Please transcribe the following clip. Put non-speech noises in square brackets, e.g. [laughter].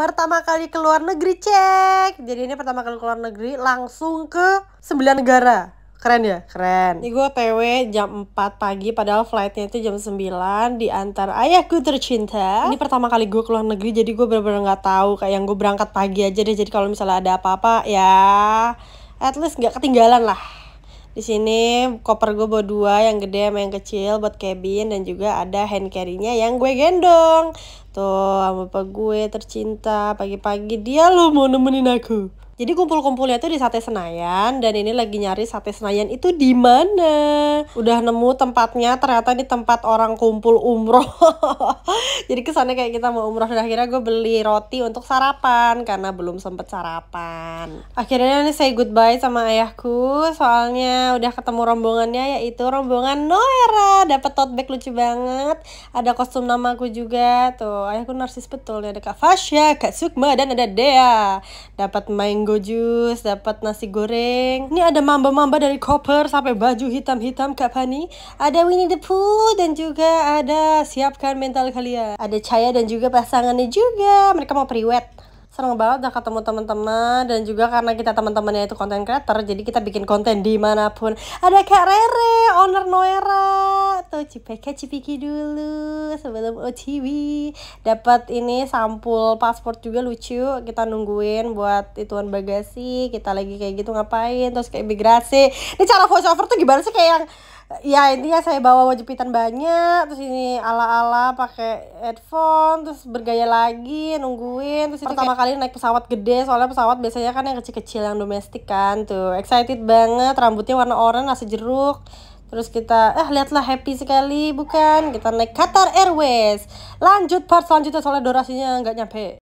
pertama kali ke luar negeri cek jadi ini pertama kali ke luar negeri langsung ke sembilan negara keren ya keren ini gue PW jam 4 pagi padahal flightnya itu jam 9 diantar antar ayahku tercinta ini pertama kali gue ke luar negeri jadi gue bener-bener nggak tahu kayak yang gue berangkat pagi aja deh jadi kalau misalnya ada apa-apa ya at least nggak ketinggalan lah di sini koper gue bawa dua, yang gede sama yang kecil buat cabin dan juga ada hand carry yang gue gendong. Tuh, sama gue tercinta, pagi-pagi dia lo mau nemenin aku. Jadi kumpul-kumpulnya tuh di Sate Senayan dan ini lagi nyari Sate Senayan itu di mana. Udah nemu tempatnya ternyata di tempat orang kumpul umroh. [laughs] Jadi kesannya kayak kita mau umroh dan akhirnya gue beli roti untuk sarapan karena belum sempet sarapan. Akhirnya nih saya goodbye sama ayahku soalnya udah ketemu rombongannya yaitu rombongan Noera dapat tote bag lucu banget. Ada kostum namaku juga tuh. Ayahku narsis betul ya ada Kak Fasya, Kak Sukma dan ada Dea. Dapat main mango juice, dapat nasi goreng. Ini ada mamba-mamba dari koper sampai baju hitam-hitam Kak pani Ada Winnie the Pooh dan juga ada siapkan mental kalian. Ada Caya dan juga pasangannya juga. Mereka mau priwet seneng banget udah ketemu teman-teman dan juga karena kita teman-temannya itu konten creator jadi kita bikin konten dimanapun ada kak Rere owner Noera atau CPK CPK dulu sebelum OTW dapat ini sampul paspor juga lucu kita nungguin buat ituan bagasi kita lagi kayak gitu ngapain terus kayak imigrasi ini cara voiceover tuh gimana sih kayak yang ya intinya saya bawa jepitan banyak terus ini ala-ala pakai headphone terus bergaya lagi nungguin terus pertama kayak... kali naik pesawat gede soalnya pesawat biasanya kan yang kecil-kecil yang domestik kan tuh excited banget rambutnya warna oranye nasi jeruk Terus kita, eh lihatlah happy sekali bukan? Kita naik Qatar Airways. Lanjut part selanjutnya soalnya durasinya nggak nyampe.